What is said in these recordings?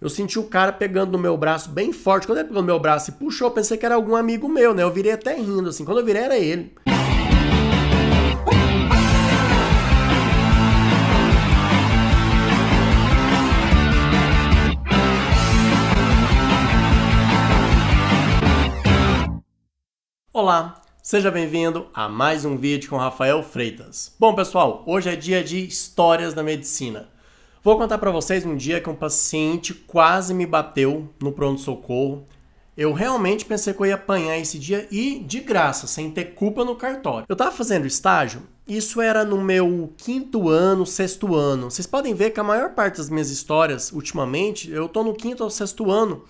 Eu senti o cara pegando no meu braço bem forte. Quando ele pegou no meu braço e puxou, pensei que era algum amigo meu, né? Eu virei até rindo, assim. Quando eu virei, era ele. Olá, seja bem-vindo a mais um vídeo com Rafael Freitas. Bom, pessoal, hoje é dia de histórias da medicina. Vou contar para vocês um dia que um paciente quase me bateu no pronto-socorro. Eu realmente pensei que eu ia apanhar esse dia e de graça, sem ter culpa no cartório. Eu estava fazendo estágio, isso era no meu quinto ano, sexto ano. Vocês podem ver que a maior parte das minhas histórias ultimamente, eu tô no quinto ou sexto ano,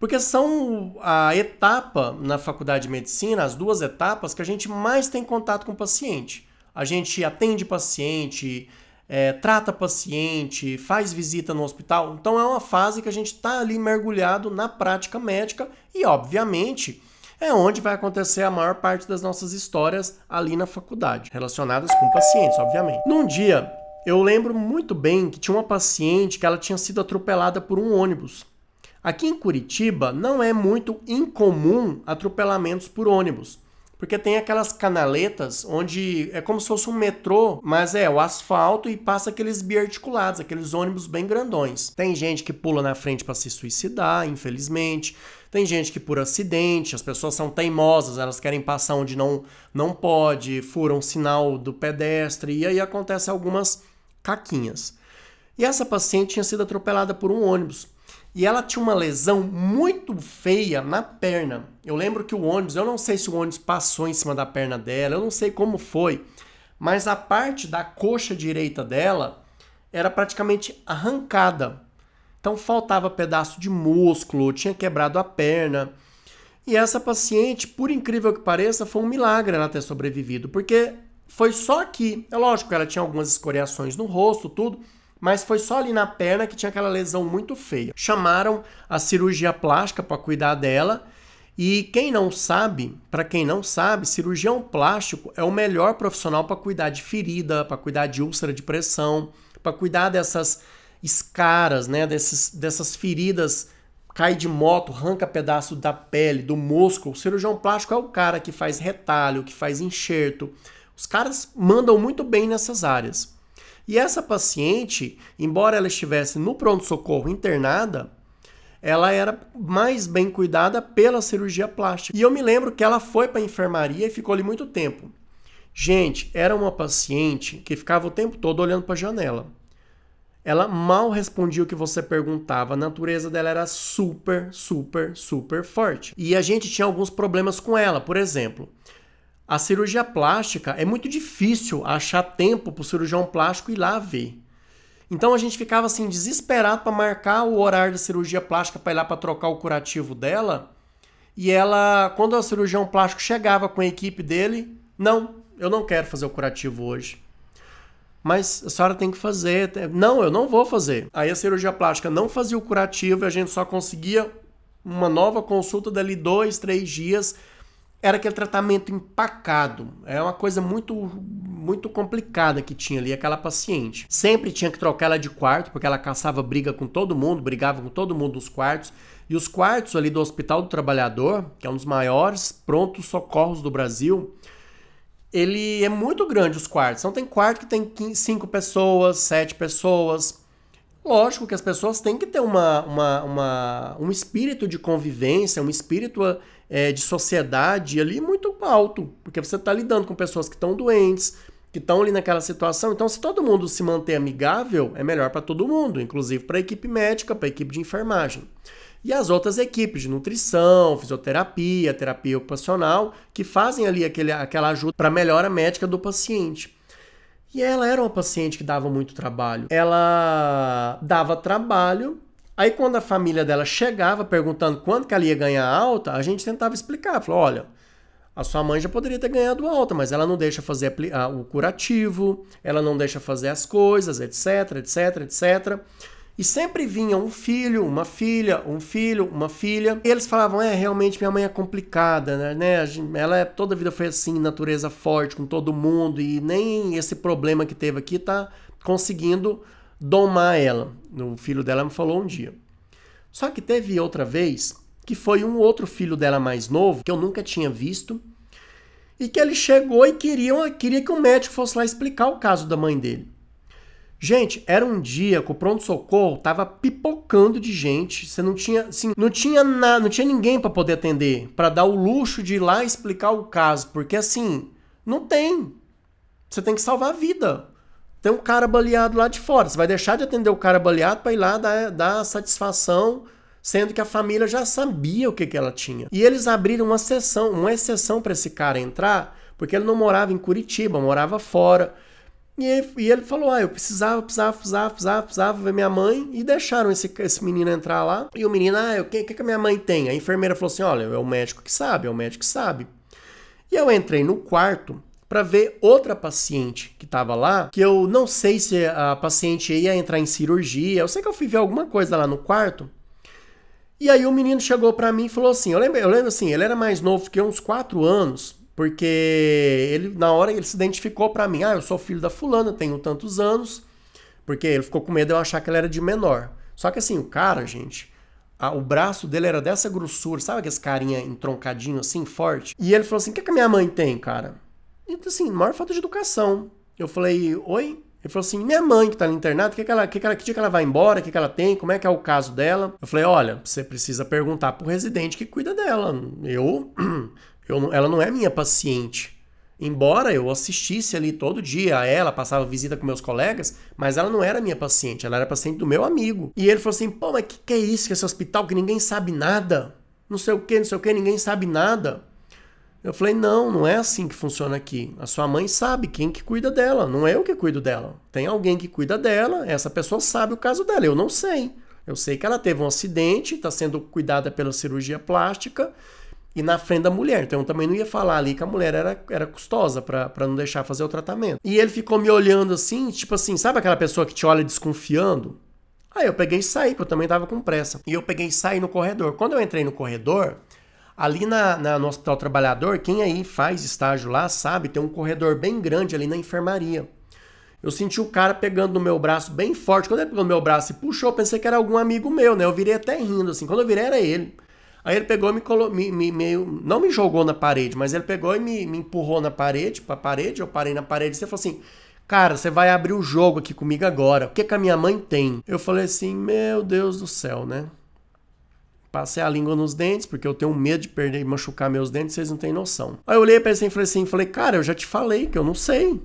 porque são a etapa na faculdade de medicina, as duas etapas que a gente mais tem contato com o paciente. A gente atende paciente, é, trata paciente, faz visita no hospital. Então é uma fase que a gente está ali mergulhado na prática médica e, obviamente, é onde vai acontecer a maior parte das nossas histórias ali na faculdade, relacionadas com pacientes, obviamente. Num dia, eu lembro muito bem que tinha uma paciente que ela tinha sido atropelada por um ônibus. Aqui em Curitiba não é muito incomum atropelamentos por ônibus porque tem aquelas canaletas onde é como se fosse um metrô, mas é o asfalto e passa aqueles biarticulados, aqueles ônibus bem grandões. Tem gente que pula na frente para se suicidar, infelizmente. Tem gente que por acidente, as pessoas são teimosas, elas querem passar onde não não pode, furam sinal do pedestre e aí acontece algumas caquinhas. E essa paciente tinha sido atropelada por um ônibus. E ela tinha uma lesão muito feia na perna. Eu lembro que o ônibus, eu não sei se o ônibus passou em cima da perna dela, eu não sei como foi, mas a parte da coxa direita dela era praticamente arrancada. Então faltava pedaço de músculo, tinha quebrado a perna. E essa paciente, por incrível que pareça, foi um milagre ela ter sobrevivido, porque foi só aqui. É lógico, ela tinha algumas escoriações no rosto, tudo, mas foi só ali na perna que tinha aquela lesão muito feia. Chamaram a cirurgia plástica para cuidar dela. E quem não sabe, para quem não sabe, cirurgião plástico é o melhor profissional para cuidar de ferida, para cuidar de úlcera de pressão, para cuidar dessas escaras, né, Desses, dessas feridas, cai de moto, arranca pedaço da pele, do músculo. O cirurgião plástico é o cara que faz retalho, que faz enxerto. Os caras mandam muito bem nessas áreas. E essa paciente, embora ela estivesse no pronto-socorro internada, ela era mais bem cuidada pela cirurgia plástica. E eu me lembro que ela foi para a enfermaria e ficou ali muito tempo. Gente, era uma paciente que ficava o tempo todo olhando para a janela. Ela mal respondia o que você perguntava. A natureza dela era super, super, super forte. E a gente tinha alguns problemas com ela. Por exemplo, a cirurgia plástica é muito difícil achar tempo para o cirurgião plástico ir lá ver. Então a gente ficava assim desesperado para marcar o horário da cirurgia plástica para ir lá para trocar o curativo dela. E ela, quando o cirurgião plástico chegava com a equipe dele, não, eu não quero fazer o curativo hoje. Mas a senhora tem que fazer. Não, eu não vou fazer. Aí a cirurgia plástica não fazia o curativo e a gente só conseguia uma nova consulta dali dois, três dias era aquele tratamento empacado. É uma coisa muito muito complicada que tinha ali aquela paciente. Sempre tinha que trocar ela de quarto, porque ela caçava briga com todo mundo, brigava com todo mundo nos quartos. E os quartos ali do Hospital do Trabalhador, que é um dos maiores prontos socorros do Brasil, ele é muito grande os quartos. Então tem quarto que tem cinco pessoas, sete pessoas. Lógico que as pessoas têm que ter uma, uma, uma um espírito de convivência, um espírito ah, é, de sociedade ali muito alto, porque você está lidando com pessoas que estão doentes, que estão ali naquela situação. Então, se todo mundo se manter amigável, é melhor para todo mundo, inclusive para a equipe médica, para a equipe de enfermagem. E as outras equipes de nutrição, fisioterapia, terapia ocupacional, que fazem ali aquele, aquela ajuda para a melhora médica do paciente. E ela era uma paciente que dava muito trabalho. Ela dava trabalho Aí quando a família dela chegava perguntando quanto que ela ia ganhar alta, a gente tentava explicar. Falou, olha, a sua mãe já poderia ter ganhado alta, mas ela não deixa fazer o curativo, ela não deixa fazer as coisas, etc, etc, etc. E sempre vinha um filho, uma filha, um filho, uma filha. E eles falavam: é, realmente minha mãe é complicada, né? né ela é, toda a vida foi assim, natureza forte com todo mundo, e nem esse problema que teve aqui tá conseguindo domar ela. O filho dela me falou um dia. Só que teve outra vez que foi um outro filho dela mais novo, que eu nunca tinha visto, e que ele chegou e queria queria que o médico fosse lá explicar o caso da mãe dele. Gente, era um dia que o pronto-socorro tava pipocando de gente, você não tinha, assim, não tinha nada, não tinha ninguém para poder atender, para dar o luxo de ir lá explicar o caso, porque assim, não tem. Você tem que salvar a vida tem um cara baleado lá de fora. Você vai deixar de atender o cara baleado para ir lá dar, dar satisfação, sendo que a família já sabia o que, que ela tinha. E eles abriram uma sessão, uma exceção para esse cara entrar, porque ele não morava em Curitiba, morava fora. E ele, e ele, falou: Ah, eu precisava, precisava, precisava, precisava, precisava ver minha mãe. E deixaram esse, esse menino entrar lá. E o menino, ah, o que, que, que a minha mãe tem? A enfermeira falou assim: Olha, é o médico que sabe, é o médico que sabe. E eu entrei no quarto para ver outra paciente que estava lá, que eu não sei se a paciente ia entrar em cirurgia, eu sei que eu fui ver alguma coisa lá no quarto. E aí o menino chegou para mim e falou assim, eu lembro, eu lembro assim, ele era mais novo que uns 4 anos, porque ele na hora ele se identificou para mim, ah, eu sou filho da fulana, tenho tantos anos, porque ele ficou com medo de eu achar que ele era de menor. Só que assim, o cara, gente, o braço dele era dessa grossura, sabe aqueles carinha entroncadinho assim, forte? E ele falou assim: o que, que a minha mãe tem, cara? assim, maior falta de educação. Eu falei, oi? Ele falou assim: minha mãe que tá ali internada, que, que, ela, que, que, ela, que dia que ela vai embora, o que, que ela tem, como é que é o caso dela? Eu falei: olha, você precisa perguntar pro residente que cuida dela. Eu, eu ela não é minha paciente. Embora eu assistisse ali todo dia a ela, passava visita com meus colegas, mas ela não era minha paciente, ela era paciente do meu amigo. E ele falou assim: pô, mas que, que é isso que é esse hospital que ninguém sabe nada? Não sei o que, não sei o que, ninguém sabe nada. Eu falei, não, não é assim que funciona aqui. A sua mãe sabe quem que cuida dela, não é eu que cuido dela. Tem alguém que cuida dela, essa pessoa sabe o caso dela, eu não sei. Eu sei que ela teve um acidente, está sendo cuidada pela cirurgia plástica e na frente da mulher. Então eu também não ia falar ali que a mulher era, era custosa para não deixar fazer o tratamento. E ele ficou me olhando assim, tipo assim, sabe aquela pessoa que te olha desconfiando? Aí eu peguei e saí, porque eu também tava com pressa. E eu peguei e saí no corredor. Quando eu entrei no corredor, Ali na, na, no Hospital Trabalhador, quem aí faz estágio lá sabe, tem um corredor bem grande ali na enfermaria. Eu senti o cara pegando no meu braço bem forte. Quando ele pegou no meu braço e puxou, pensei que era algum amigo meu, né? Eu virei até rindo, assim. Quando eu virei, era ele. Aí ele pegou e me, colocou me, me meio. Não me jogou na parede, mas ele pegou e me, me empurrou na parede, pra parede, eu parei na parede. Você falou assim: Cara, você vai abrir o jogo aqui comigo agora. O que, que a minha mãe tem? Eu falei assim: Meu Deus do céu, né? Passei a língua nos dentes, porque eu tenho medo de perder e machucar meus dentes, vocês não têm noção. Aí eu olhei pra ele e falei assim, falei, cara, eu já te falei que eu não sei.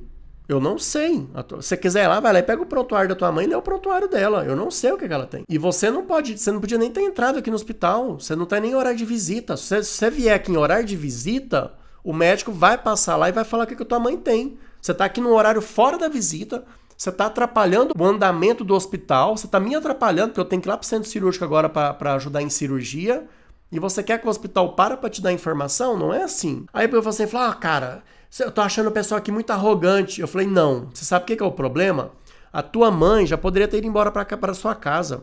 Eu não sei. Se você quiser ir lá, vai lá e pega o prontuário da tua mãe e lê o prontuário dela. Eu não sei o que, é que ela tem. E você não pode, você não podia nem ter entrado aqui no hospital. Você não tem tá nem horário de visita. Se você, se você vier aqui em horário de visita, o médico vai passar lá e vai falar o que, é que a tua mãe tem. Você tá aqui num horário fora da visita você está atrapalhando o andamento do hospital, você está me atrapalhando, porque eu tenho que ir lá para o centro cirúrgico agora para ajudar em cirurgia, e você quer que o hospital para para te dar informação? Não é assim. Aí você fala, assim, ah, cara, eu tô achando o pessoal aqui muito arrogante. Eu falei, não, você sabe o que, que é o problema? A tua mãe já poderia ter ido embora para sua casa.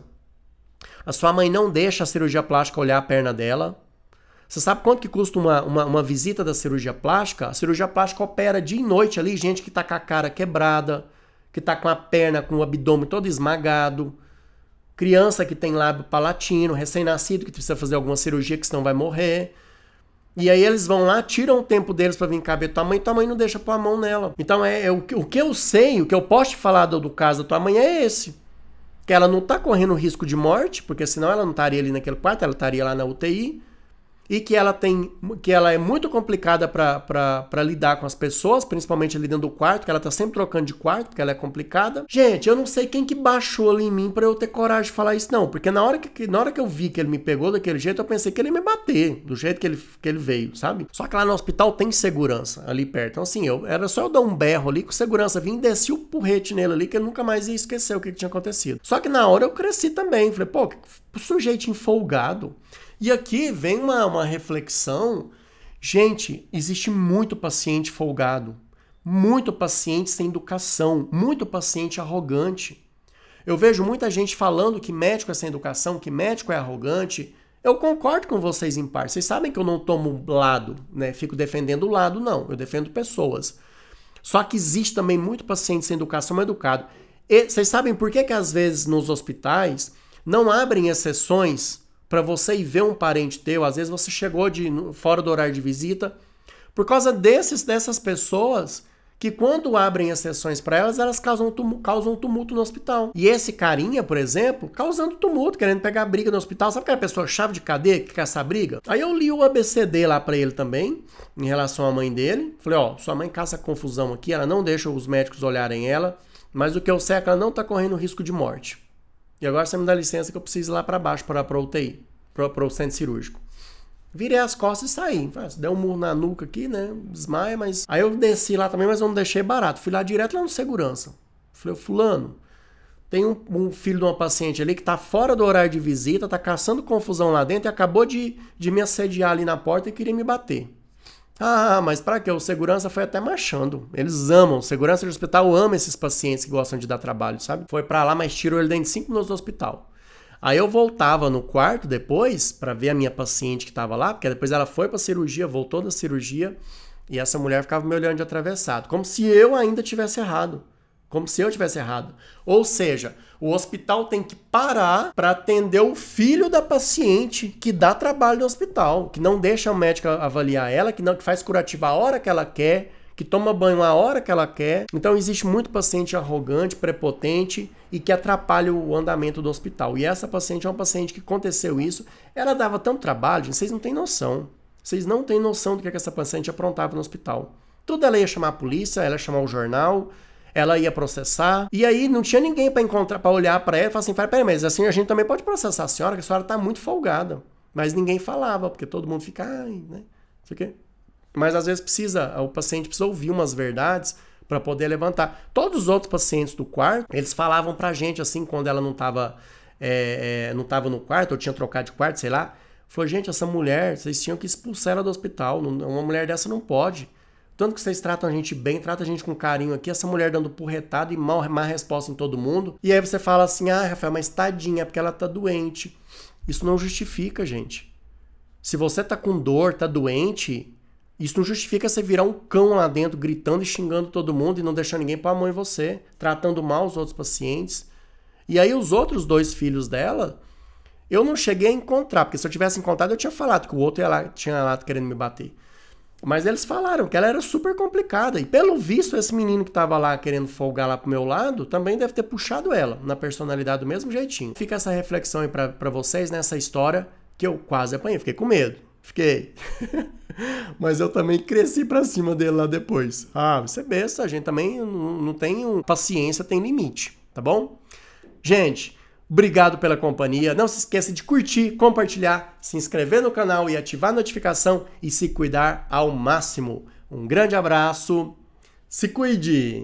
A sua mãe não deixa a cirurgia plástica olhar a perna dela. Você sabe quanto que custa uma, uma, uma visita da cirurgia plástica? A cirurgia plástica opera dia e noite ali, gente que está com a cara quebrada, que está com a perna, com o abdômen todo esmagado, criança que tem lábio palatino, recém-nascido que precisa fazer alguma cirurgia que senão vai morrer. E aí eles vão lá, tiram o tempo deles para vir cá ver tua mãe, tua mãe não deixa pôr a mão nela. Então é, é o, o, que eu sei, o que eu posso te falar do, do caso da tua mãe é esse. Que ela não está correndo risco de morte, porque senão ela não estaria ali naquele quarto, ela estaria lá na UTI e que ela tem que ela é muito complicada para lidar com as pessoas, principalmente ali dentro do quarto, que ela tá sempre trocando de quarto, porque ela é complicada. Gente, eu não sei quem que baixou ali em mim para eu ter coragem de falar isso não, porque na hora que na hora que eu vi que ele me pegou daquele jeito, eu pensei que ele ia me bater, do jeito que ele que ele veio, sabe? Só que lá no hospital tem segurança ali perto. Então assim, eu era só eu dar um berro ali com segurança, vim desci o porrete nele ali que ele nunca mais ia esquecer o que, que tinha acontecido. Só que na hora eu cresci também, falei, pô, que sujeito enfolgado. E aqui vem uma, uma reflexão. Gente, existe muito paciente folgado, muito paciente sem educação, muito paciente arrogante. Eu vejo muita gente falando que médico é sem educação, que médico é arrogante. Eu concordo com vocês em parte. Vocês sabem que eu não tomo lado, né? Fico defendendo o lado, não. Eu defendo pessoas. Só que existe também muito paciente sem educação educado. E vocês sabem por que, que às vezes nos hospitais não abrem exceções para você ir ver um parente teu, às vezes você chegou de fora do horário de visita, por causa desses dessas pessoas que quando abrem exceções para elas, elas causam tumulto, causam tumulto no hospital. E esse carinha, por exemplo, causando tumulto, querendo pegar briga no hospital. Sabe aquela pessoa chave de cadeia que quer essa briga? Aí eu li o ABCD lá para ele também, em relação à mãe dele. Falei, ó, sua mãe caça confusão aqui, ela não deixa os médicos olharem ela, mas o que eu sei é que ela não tá correndo risco de morte. E agora você me dá licença que eu preciso ir lá para baixo para a UTI, para o centro cirúrgico. Virei as costas e saí. Ah, deu um murro na nuca aqui, né? Desmaia, mas. Aí eu desci lá também, mas eu não deixei barato. Fui lá direto lá no segurança. Falei, Fulano, tem um, um, filho de uma paciente ali que tá fora do horário de visita, tá caçando confusão lá dentro e acabou de, de me assediar ali na porta e queria me bater. Ah, mas para que? O segurança foi até marchando. Eles amam. Segurança de hospital ama esses pacientes que gostam de dar trabalho, sabe? Foi para lá, mas tirou ele dentro de 5 minutos do hospital. Aí eu voltava no quarto depois para ver a minha paciente que estava lá, porque depois ela foi para cirurgia, voltou da cirurgia e essa mulher ficava me olhando de atravessado, como se eu ainda tivesse errado como se eu tivesse errado. Ou seja, o hospital tem que parar para atender o filho da paciente que dá trabalho no hospital, que não deixa o médico avaliar ela, que não que faz curativa a hora que ela quer, que toma banho a hora que ela quer. Então existe muito paciente arrogante, prepotente e que atrapalha o andamento do hospital. E essa paciente é uma paciente que aconteceu isso, ela dava tanto trabalho, vocês não têm noção. Vocês não têm noção do que, é que essa paciente aprontava no hospital. Tudo ela ia chamar a polícia, ela ia chamar o jornal, ela ia processar. E aí não tinha ninguém para encontrar, para olhar para ela e falar assim: peraí, mas assim a gente também pode processar a senhora, que a senhora tá muito folgada. Mas ninguém falava, porque todo mundo fica, ai, né? Isso Mas às vezes precisa, o paciente precisa ouvir umas verdades para poder levantar. Todos os outros pacientes do quarto, eles falavam pra gente assim, quando ela não tava, é, é, não tava no quarto, ou tinha trocado de quarto, sei lá. Falou, gente, essa mulher, vocês tinham que expulsar ela do hospital. uma mulher dessa não pode. Tanto que vocês tratam a gente bem, tratam a gente com carinho aqui, essa mulher dando porretada e mal, má resposta em todo mundo. E aí você fala assim: ah, Rafael, mas tadinha, porque ela tá doente. Isso não justifica, gente. Se você tá com dor, tá doente, isso não justifica você virar um cão lá dentro, gritando e xingando todo mundo e não deixar ninguém para a mão em você, tratando mal os outros pacientes. E aí os outros dois filhos dela, eu não cheguei a encontrar, porque se eu tivesse encontrado, eu tinha falado que o outro ia lá, tinha lá querendo me bater. Mas eles falaram que ela era super complicada. E pelo visto, esse menino que tava lá querendo folgar lá pro meu lado também deve ter puxado ela na personalidade do mesmo jeitinho. Fica essa reflexão aí pra, pra vocês nessa né? história que eu quase apanhei, fiquei com medo. Fiquei. Mas eu também cresci pra cima dele lá depois. Ah, você é besta, a gente também não, não tem paciência, tem limite, tá bom? Gente, Obrigado pela companhia. Não se esqueça de curtir, compartilhar, se inscrever no canal e ativar a notificação e se cuidar ao máximo. Um grande abraço. Se cuide.